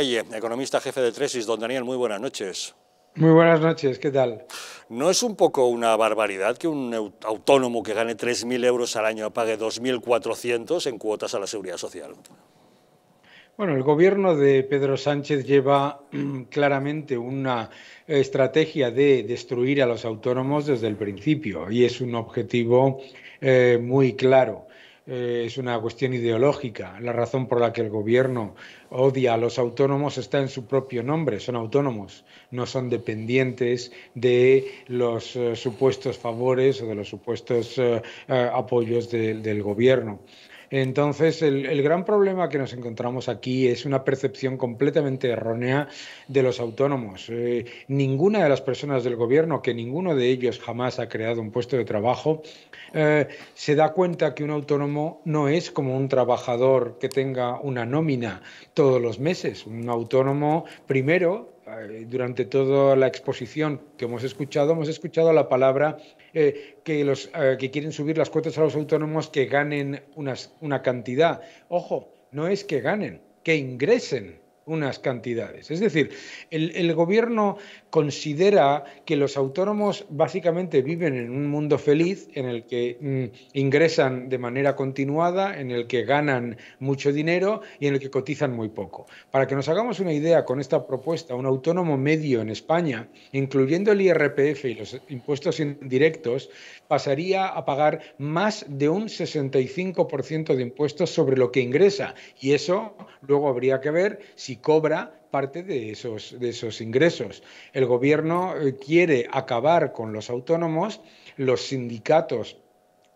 economista jefe de Tresis. Don Daniel, muy buenas noches. Muy buenas noches, ¿qué tal? ¿No es un poco una barbaridad que un autónomo que gane 3.000 euros al año pague 2.400 en cuotas a la seguridad social? Bueno, el gobierno de Pedro Sánchez lleva mm, claramente una estrategia de destruir a los autónomos desde el principio y es un objetivo eh, muy claro. Eh, es una cuestión ideológica. La razón por la que el gobierno odia a los autónomos está en su propio nombre. Son autónomos, no son dependientes de los eh, supuestos favores o de los supuestos eh, apoyos del gobierno. Entonces, el, gran problema que nos encontramos aquí es una percepción completamente errónea de los autónomos. Eh, ninguna de las personas del gobierno, que ninguno de ellos jamás ha creado un puesto de trabajo, eh, se da cuenta que un autónomo no es como un trabajador que tenga una nómina todos los meses. Un autónomo, primero, eh, durante toda la exposición que hemos escuchado, hemos escuchado la palabra eh, que los eh, que quieren subir las cuotas a los autónomos que ganen una cantidad. Ojo, no es que ganen, que ingresen unas cantidades. Es decir, el, gobierno considera que los autónomos básicamente viven en un mundo feliz en el que mm, ingresan de manera continuada, en el que ganan mucho dinero y en el que cotizan muy poco. Para que nos hagamos una idea con esta propuesta, un autónomo medio en España, incluyendo el IRPF y los impuestos indirectos, pasaría a pagar más de un 65% de impuestos sobre lo que ingresa. Y eso luego habría que ver si y cobra parte de esos, de esos ingresos. El gobierno eh, quiere acabar con los autónomos, los sindicatos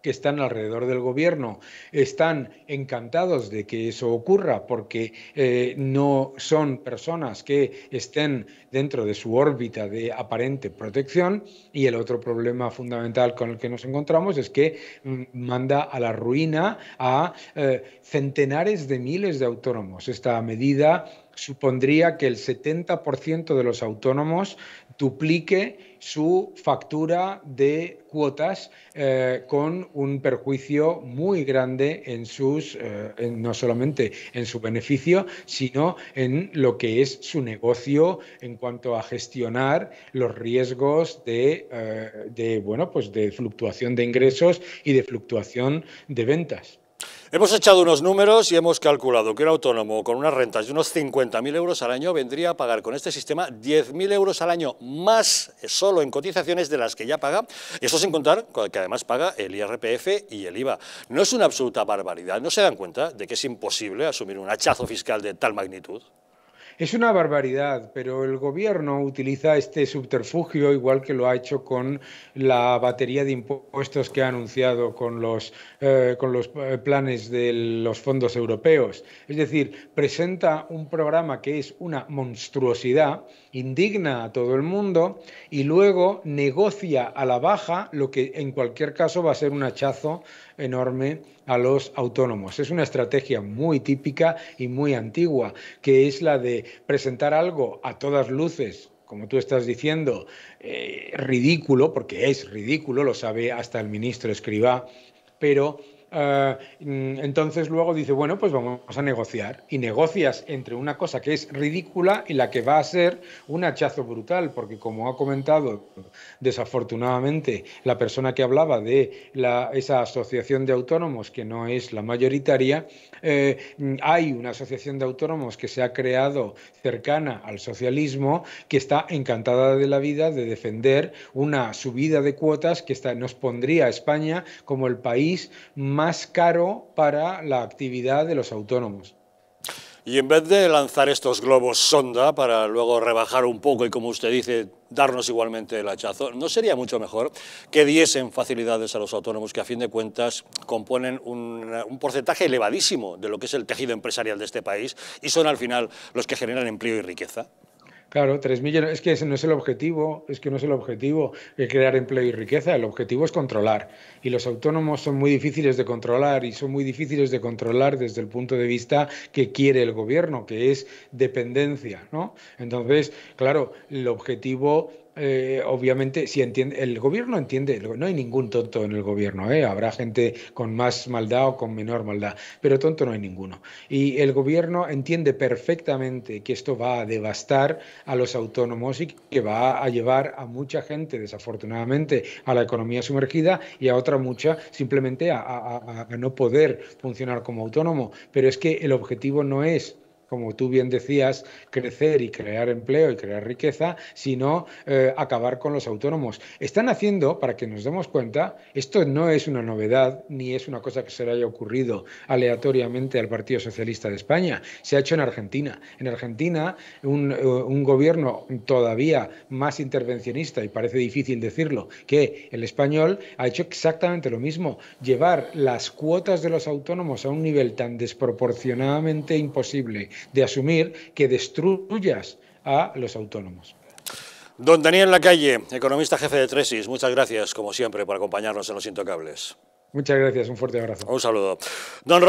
que están alrededor del gobierno están encantados de que eso ocurra porque eh, no son personas que estén dentro de su órbita de aparente protección y el otro problema fundamental con el que nos encontramos es que mm, manda a la ruina a eh, centenares de miles de autónomos. Esta medida supondría que el 70% de los autónomos duplique su factura de cuotas eh, con un perjuicio muy grande en sus, eh, no solamente en su beneficio, sino en lo que es su negocio en cuanto a gestionar los riesgos de eh, bueno, pues de fluctuación de ingresos y de fluctuación de ventas. Hemos echado unos números y hemos calculado que un autónomo con unas rentas de unos 50.000 euros al año vendría a pagar con este sistema 10.000 euros al año más solo en cotizaciones de las que ya paga, y eso sin contar que además paga el IRPF y el IVA. No es una absoluta barbaridad, no se dan cuenta de que es imposible asumir un hachazo fiscal de tal magnitud. Es una barbaridad, pero el gobierno utiliza este subterfugio igual que lo ha hecho con la batería de impuestos que ha anunciado con los, eh, con los eh, planes de los fondos europeos. Es decir, presenta un programa que es una monstruosidad, indigna a todo el mundo y luego negocia a la baja lo que en cualquier caso va a ser un hachazo enorme a los autónomos. Es una estrategia muy típica y muy antigua, que es la de presentar algo a todas luces como tú estás diciendo, eh, ridículo, porque es ridículo, lo sabe hasta el ministro Escribá, pero eh, mm, entonces luego dice, bueno, pues vamos a negociar. Y negocias entre una cosa que es ridícula y la que va a ser un hachazo brutal, porque como ha comentado desafortunadamente la persona que hablaba de esa asociación de autónomos que no es la mayoritaria, eh, mm, hay una asociación de autónomos que se ha creado cercana al socialismo que está encantada de la vida de defender una subida de cuotas que nos pondría a España como el país más más caro para la actividad de los autónomos. Y en vez de lanzar estos globos sonda para luego rebajar un poco y, como usted dice, darnos igualmente el hachazo, ¿no sería mucho mejor que diesen facilidades a los autónomos que, a fin de cuentas, componen un, un, porcentaje elevadísimo de lo que es el tejido empresarial de este país y son, al final, los que generan empleo y riqueza? Claro, 3 millones. Es que ese no es el objetivo, es que no es el objetivo de crear empleo y riqueza, el objetivo es controlar. Y los autónomos son muy difíciles de controlar y son muy difíciles de controlar desde el punto de vista que quiere el gobierno, que es dependencia, ¿no? Entonces, claro, el objetivo eh, obviamente, si entiende, el gobierno entiende, no hay ningún tonto en el gobierno, ¿eh? habrá gente con más maldad o con menor maldad, pero tonto no hay ninguno. Y el gobierno entiende perfectamente que esto va a devastar a los autónomos y que va a llevar a mucha gente, desafortunadamente, a la economía sumergida y a otra mucha simplemente a no poder funcionar como autónomo. Pero es que el objetivo no es como tú bien decías, crecer y crear empleo y crear riqueza, sino eh, acabar con los autónomos. Están haciendo, para que nos demos cuenta, esto no es una novedad ni es una cosa que se le haya ocurrido aleatoriamente al Partido Socialista de España. Se ha hecho en Argentina. En Argentina, un eh, gobierno todavía más intervencionista, y parece difícil decirlo, que el español, ha hecho exactamente lo mismo. Llevar las cuotas de los autónomos a un nivel tan desproporcionadamente imposible de asumir que destruyas a los autónomos. Don Daniel Lacalle, economista jefe de Tresis, muchas gracias, como siempre, por acompañarnos en Los Intocables. Muchas gracias, un fuerte abrazo. Un saludo. Don